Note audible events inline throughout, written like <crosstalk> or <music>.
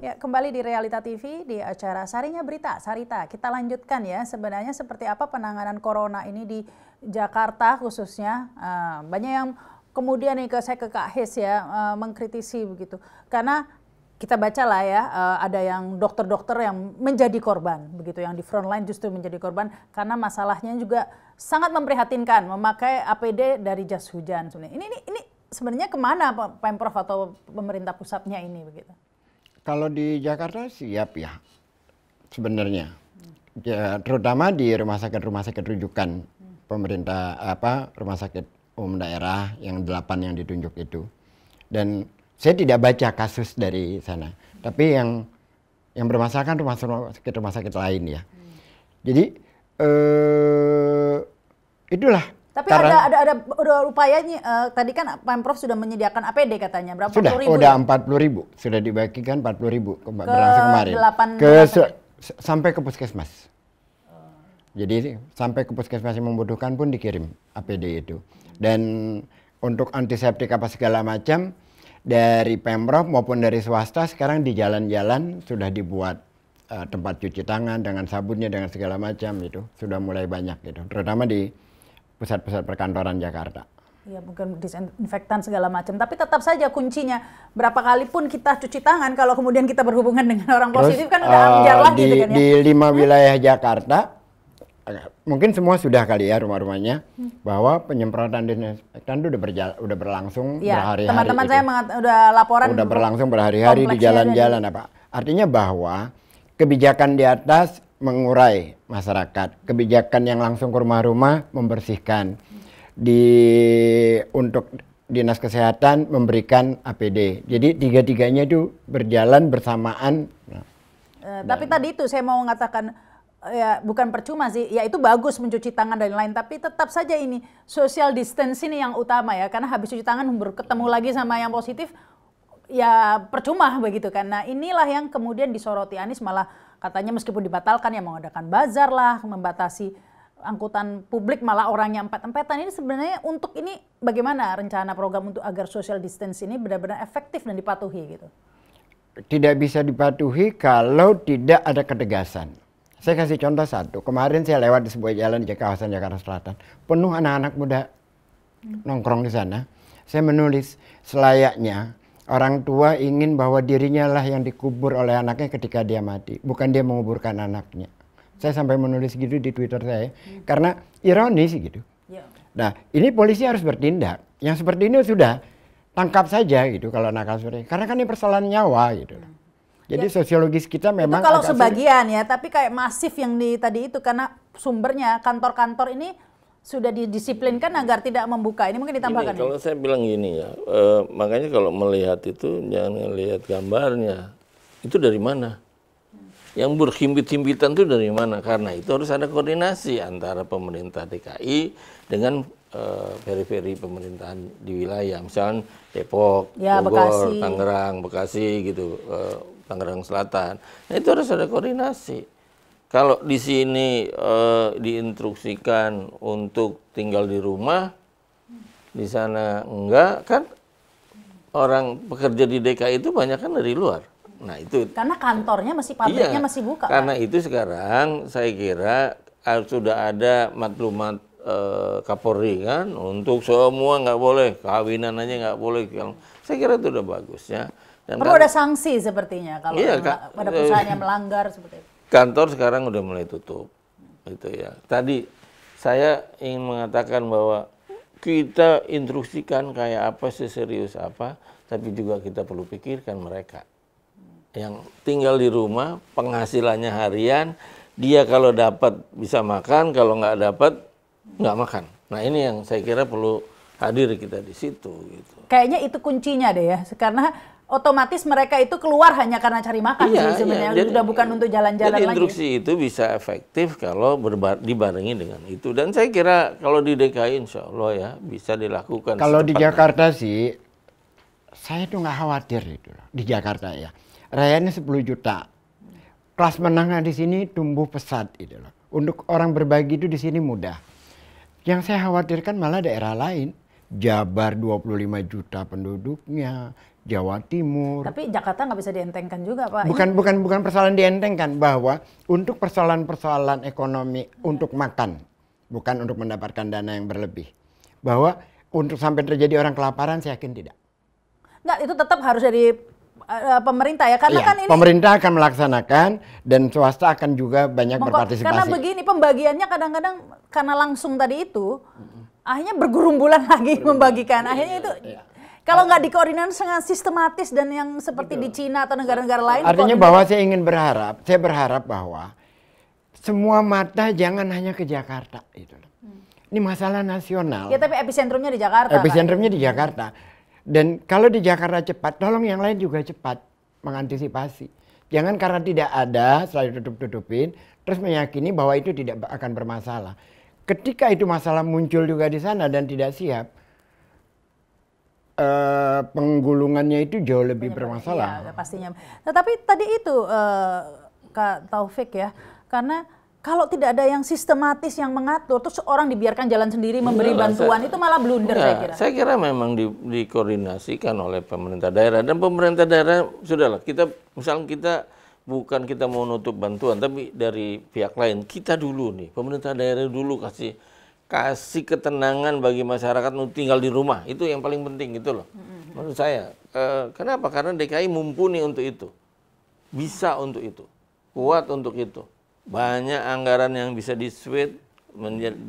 Ya, kembali di Realita TV di acara Sarinya Berita. Sarita, kita lanjutkan ya. Sebenarnya seperti apa penanganan corona ini di Jakarta khususnya? Ah, banyak yang kemudian nih ke saya ke Kak Hes ya ah, mengkritisi begitu. Karena kita baca lah ya, ah, ada yang dokter-dokter yang menjadi korban begitu, yang di front line justru menjadi korban karena masalahnya juga sangat memprihatinkan memakai APD dari jas hujan Ini ini ini sebenarnya kemana pemprov atau pemerintah pusatnya ini begitu? Kalau di Jakarta siap ya sebenarnya, ya, terutama di rumah sakit rumah sakit rujukan pemerintah apa rumah sakit umum daerah yang delapan yang ditunjuk itu, dan saya tidak baca kasus dari sana, tapi yang yang bermasalah kan rumah sakit rumah sakit lain ya. Jadi eh, itulah tapi Karena, ada, ada ada ada upayanya uh, tadi kan Pemprov sudah menyediakan APD katanya berapa sudah, ribu? Sudah ya? 40 ribu, sudah dibagikan 40 ribu ke, berlangsung kemarin. 8, ke ya? sampai ke puskesmas. Jadi sampai ke puskesmas yang membutuhkan pun dikirim APD itu. Dan untuk antiseptik apa segala macam dari Pemprov maupun dari swasta sekarang di jalan-jalan sudah dibuat uh, tempat cuci tangan dengan sabunnya dengan segala macam itu sudah mulai banyak gitu terutama di pusat-pusat perkantoran Jakarta. Ya bukan disinfektan segala macam, tapi tetap saja kuncinya berapa kali pun kita cuci tangan kalau kemudian kita berhubungan <laughs> dengan orang positif Terus, kan udah uh, lagi di, gitu kan ya. Di lima wilayah Jakarta mungkin semua sudah kali ya rumah-rumahnya hmm. bahwa penyemprotan disinfektan itu udah berjala, udah berlangsung ya, berhari-hari. Teman-teman saya udah laporan udah berlangsung berhari-hari di jalan-jalan apa. Artinya bahwa kebijakan di atas mengurai masyarakat. Kebijakan yang langsung ke rumah-rumah membersihkan. Di untuk dinas kesehatan memberikan APD. Jadi tiga-tiganya itu berjalan bersamaan. Nah, tapi tadi itu saya mau mengatakan ya bukan percuma sih, ya itu bagus mencuci tangan dan lain tapi tetap saja ini social distance ini yang utama ya, karena habis cuci tangan bertemu ketemu lagi sama yang positif, ya percuma begitu kan. Nah inilah yang kemudian disoroti Anies malah katanya meskipun dibatalkan ya mengadakan bazar lah, membatasi angkutan publik malah orangnya empat empatan Ini sebenarnya untuk ini bagaimana rencana program untuk agar social distance ini benar-benar efektif dan dipatuhi gitu? Tidak bisa dipatuhi kalau tidak ada ketegasan. Saya kasih contoh satu. Kemarin saya lewat di sebuah jalan di kawasan Jakarta Selatan, penuh anak-anak muda nongkrong di sana. Saya menulis selayaknya Orang tua ingin bahwa dirinya lah yang dikubur oleh anaknya ketika dia mati, bukan dia menguburkan anaknya. Saya sampai menulis gitu di Twitter saya, hmm. karena ironis gitu. Ya. Nah, ini polisi harus bertindak. Yang seperti ini sudah tangkap saja gitu kalau nakal sore, karena kan ini persoalan nyawa gitu. Hmm. Jadi ya. sosiologis kita memang itu kalau sebagian sulit. ya, tapi kayak masif yang di tadi itu karena sumbernya kantor-kantor ini sudah didisiplinkan agar tidak membuka ini mungkin ditambahkan ini, kalau saya bilang gini ya eh, makanya kalau melihat itu jangan lihat gambarnya itu dari mana yang berhimpit-himpitan itu dari mana karena itu harus ada koordinasi antara pemerintah DKI dengan eh, periferi uh, pemerintahan di wilayah misalnya Depok, ya, Bogor, Bekasi. Tangerang, Bekasi gitu uh, Tangerang Selatan nah itu harus ada koordinasi kalau di sini eh, diinstruksikan untuk tinggal di rumah, di sana enggak kan orang pekerja di DKI itu banyak kan dari luar. Nah itu karena kantornya masih pabriknya iya, masih buka. Karena kan? itu sekarang saya kira eh, sudah ada maklumat eh, Kapolri kan untuk semua nggak boleh kawinan aja nggak boleh. Saya kira itu udah bagus ya. Dan Perlu kan, ada sanksi sepertinya kalau iya, pada perusahaan yang eh. melanggar seperti itu kantor sekarang udah mulai tutup gitu ya tadi saya ingin mengatakan bahwa kita instruksikan kayak apa seserius apa tapi juga kita perlu pikirkan mereka yang tinggal di rumah penghasilannya harian dia kalau dapat bisa makan kalau nggak dapat nggak makan nah ini yang saya kira perlu hadir kita di situ gitu kayaknya itu kuncinya deh ya karena otomatis mereka itu keluar hanya karena cari makan iya, sih sebenarnya iya. Jadi, sudah bukan untuk jalan-jalan lagi. instruksi itu bisa efektif kalau dibarengi dengan itu dan saya kira kalau di DKI insya Allah ya bisa dilakukan. Kalau di Jakarta sih saya tuh nggak khawatir itu di Jakarta ya rayanya 10 juta kelas menengah di sini tumbuh pesat itu loh. Untuk orang berbagi itu di sini mudah. Yang saya khawatirkan malah daerah lain. Jabar 25 juta penduduknya, Jawa Timur. Tapi Jakarta nggak bisa dientengkan juga, Pak. Bukan bukan bukan persoalan dientengkan bahwa untuk persoalan-persoalan ekonomi hmm. untuk makan, bukan untuk mendapatkan dana yang berlebih. Bahwa untuk sampai terjadi orang kelaparan saya yakin tidak. Nggak, itu tetap harus dari eh, eh, pemerintah ya karena iya, kan ini pemerintah akan melaksanakan dan swasta akan juga banyak berpartisipasi. Karena begini pembagiannya kadang-kadang karena langsung tadi itu mm -hmm. akhirnya bergerumbulan <laughs> lagi bergerumbulan. membagikan. Akhirnya iya, itu iya. iya. Kalau nggak dikoordinasi dengan sistematis dan yang seperti Betul. di Cina atau negara-negara lain. Artinya bahwa saya ingin berharap, saya berharap bahwa semua mata jangan hanya ke Jakarta itu. Hmm. Ini masalah nasional. Ya tapi epicentrumnya di Jakarta. Epicentrumnya kan? di Jakarta. Dan kalau di Jakarta cepat, tolong yang lain juga cepat mengantisipasi. Jangan karena tidak ada selalu tutup-tutupin, terus meyakini bahwa itu tidak akan bermasalah. Ketika itu masalah muncul juga di sana dan tidak siap, Uh, penggulungannya itu jauh lebih bermasalah. Iya, pastinya. Tetapi tadi itu uh, Kak Taufik ya, karena kalau tidak ada yang sistematis yang mengatur, terus orang dibiarkan jalan sendiri memberi Yalah, bantuan saya, itu malah blunder enggak, iya, saya kira. Saya kira memang di, dikoordinasikan oleh pemerintah daerah dan pemerintah daerah sudahlah kita misalnya kita bukan kita mau nutup bantuan tapi dari pihak lain kita dulu nih pemerintah daerah dulu kasih kasih ketenangan bagi masyarakat untuk tinggal di rumah itu yang paling penting gitu loh menurut saya e, kenapa karena DKI mumpuni untuk itu bisa untuk itu kuat untuk itu banyak anggaran yang bisa di switch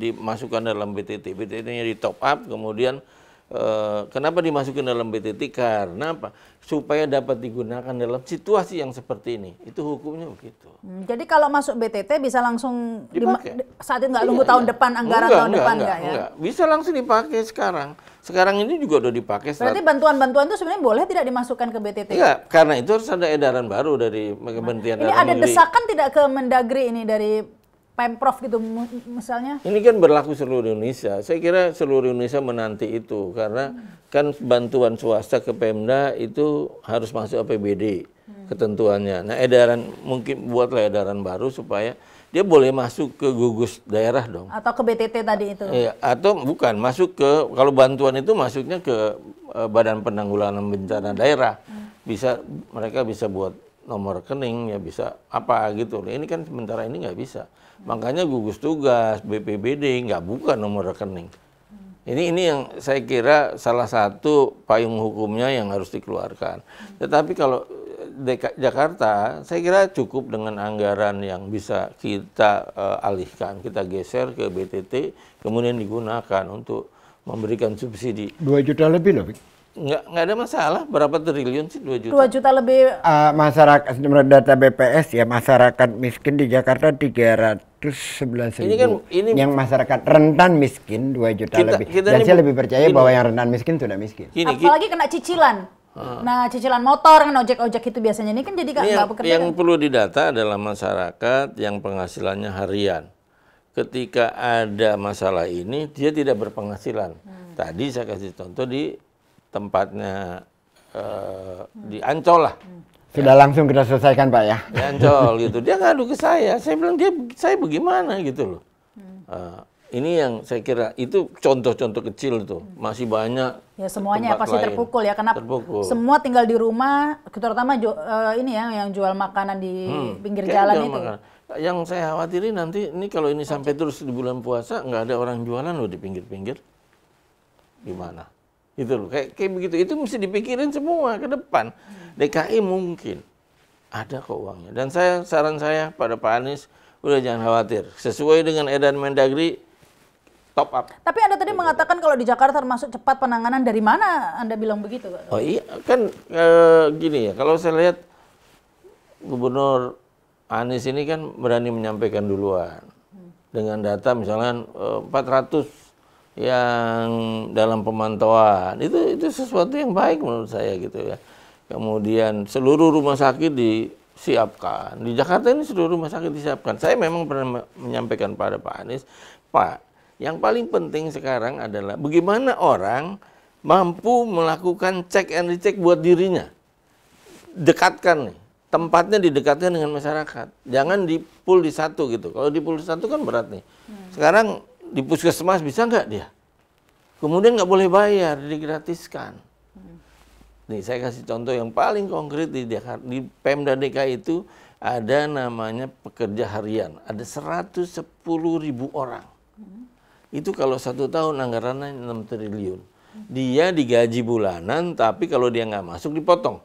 dimasukkan dalam BTT BTT-nya di top up kemudian Eh, kenapa dimasukin dalam BTT? Karena apa? Supaya dapat digunakan dalam situasi yang seperti ini. Itu hukumnya begitu. Hmm, jadi kalau masuk BTT bisa langsung dipakai. saat itu nggak nunggu iya, tahun iya. depan anggaran enggak, tahun enggak, depan enggak, ya? Bisa langsung dipakai sekarang. Sekarang ini juga udah dipakai. Berarti bantuan-bantuan itu sebenarnya boleh tidak dimasukkan ke BTT? Iya, karena itu harus ada edaran baru dari Kementerian Dalam Ini ada desakan tidak ke Mendagri ini dari Pemprov gitu misalnya? Ini kan berlaku seluruh Indonesia. Saya kira seluruh Indonesia menanti itu karena hmm. kan bantuan swasta ke Pemda itu harus masuk APBD hmm. ketentuannya. Nah, edaran mungkin buatlah edaran baru supaya dia boleh masuk ke gugus daerah dong. Atau ke BTT tadi itu. Iya, atau bukan masuk ke kalau bantuan itu masuknya ke eh, Badan Penanggulangan Bencana Daerah. Hmm. Bisa mereka bisa buat nomor rekening ya bisa apa gitu. Nah, ini kan sementara ini nggak bisa. Makanya gugus tugas BPBD nggak buka nomor rekening. Ini ini yang saya kira salah satu payung hukumnya yang harus dikeluarkan. Tetapi kalau eh, Deka, Jakarta, saya kira cukup dengan anggaran yang bisa kita uh, alihkan, kita geser ke BTT, kemudian digunakan untuk memberikan subsidi. Dua juta lebih loh, Nggak, nggak ada masalah berapa triliun sih Dua juta Dua juta lebih uh, masyarakat menurut data BPS ya masyarakat miskin di Jakarta 300 Terus ini kan, ini yang masyarakat rentan miskin 2 juta kita, lebih. Kita Dan saya lebih percaya ini, bahwa yang rentan miskin sudah miskin. Gini, Apalagi kena cicilan. Uh, nah, cicilan motor kan ojek-ojek itu biasanya ini kan jadi nggak bekerja. Yang perlu didata adalah masyarakat yang penghasilannya harian. Ketika ada masalah ini, dia tidak berpenghasilan. Hmm. Tadi saya kasih contoh di tempatnya uh, hmm. di Ancol lah. Hmm sudah ya. langsung kita selesaikan pak ya jancol <laughs> gitu dia ngadu ke saya saya bilang dia saya bagaimana gitu loh hmm. uh, ini yang saya kira itu contoh-contoh kecil tuh masih banyak ya semuanya pasti lain. terpukul ya karena terpukul. semua tinggal di rumah terutama ju, uh, eh, ini ya yang jual makanan di hmm, pinggir jalan itu makanan. yang saya khawatiri nanti ini kalau ini sampai terus di bulan puasa nggak ada orang jualan loh di pinggir-pinggir gimana gitu loh kayak kayak begitu itu mesti dipikirin semua ke depan hmm. DKI mungkin ada kok uangnya. Dan saya saran saya pada Pak Anies, udah jangan khawatir. Sesuai dengan edan Mendagri, top up. Tapi Anda tadi gitu. mengatakan kalau di Jakarta termasuk cepat penanganan dari mana Anda bilang begitu, Oh iya, kan e, gini ya. Kalau saya lihat Gubernur Anies ini kan berani menyampaikan duluan dengan data misalnya eh, empat 400 yang dalam pemantauan itu itu sesuatu yang baik menurut saya gitu ya kemudian seluruh rumah sakit disiapkan. Di Jakarta ini seluruh rumah sakit disiapkan. Saya memang pernah menyampaikan pada Pak Anies, Pak, yang paling penting sekarang adalah bagaimana orang mampu melakukan cek and recheck buat dirinya. Dekatkan nih. Tempatnya didekatkan dengan masyarakat. Jangan di pool di satu gitu. Kalau di pool di satu kan berat nih. Hmm. Sekarang di puskesmas bisa nggak dia? Kemudian nggak boleh bayar, digratiskan. Hmm. Nih saya kasih contoh yang paling konkret di di Pemda DKI itu ada namanya pekerja harian, ada 110 ribu orang. Itu kalau satu tahun anggarannya 6 triliun. Dia digaji bulanan, tapi kalau dia nggak masuk dipotong.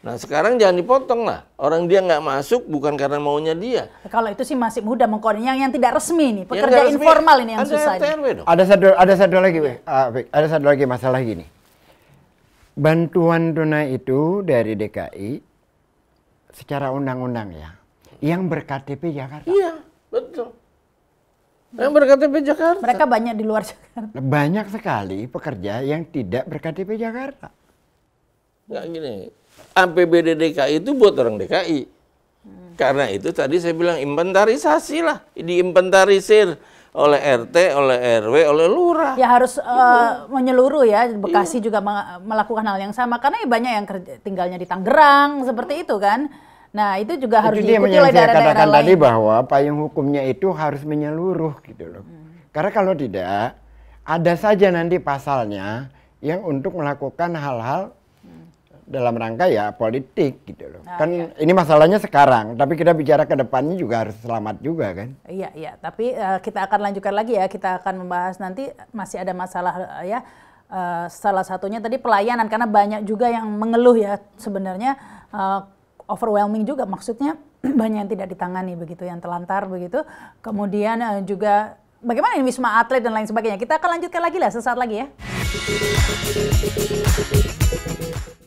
Nah sekarang jangan dipotong lah. Orang dia nggak masuk bukan karena maunya dia. Kalau itu sih masih mudah mengkoordinasi. yang, yang tidak resmi nih, pekerja resmi, informal ini yang ada susah. Ada satu, ada satu lagi, ah, ada satu lagi masalah gini bantuan tunai itu dari DKI secara undang-undang ya, yang berKTP Jakarta. Iya, betul. Yang berKTP Jakarta. Mereka banyak di luar Jakarta. Banyak sekali pekerja yang tidak berKTP Jakarta. Enggak gini, APBD DKI itu buat orang DKI. Karena itu tadi saya bilang inventarisasi lah, diinventarisir oleh RT, oleh RW, oleh lurah. Ya harus uh, menyeluruh ya. Bekasi iya. juga melakukan hal yang sama karena ya banyak yang tinggalnya di Tangerang seperti itu kan. Nah, itu juga harus itu diikuti oleh daerah-daerah katakan tadi bahwa payung hukumnya itu harus menyeluruh gitu loh. Hmm. Karena kalau tidak ada saja nanti pasalnya yang untuk melakukan hal-hal dalam rangka ya politik gitu loh. Nah, kan ya. ini masalahnya sekarang, tapi kita bicara ke depannya juga harus selamat juga kan. Iya, iya, tapi uh, kita akan lanjutkan lagi ya, kita akan membahas nanti masih ada masalah uh, ya uh, salah satunya tadi pelayanan karena banyak juga yang mengeluh ya sebenarnya uh, overwhelming juga maksudnya <clears throat> banyak yang tidak ditangani begitu, yang telantar begitu. Kemudian uh, juga bagaimana ini Wisma Atlet dan lain sebagainya. Kita akan lanjutkan lagi lah sesaat lagi ya.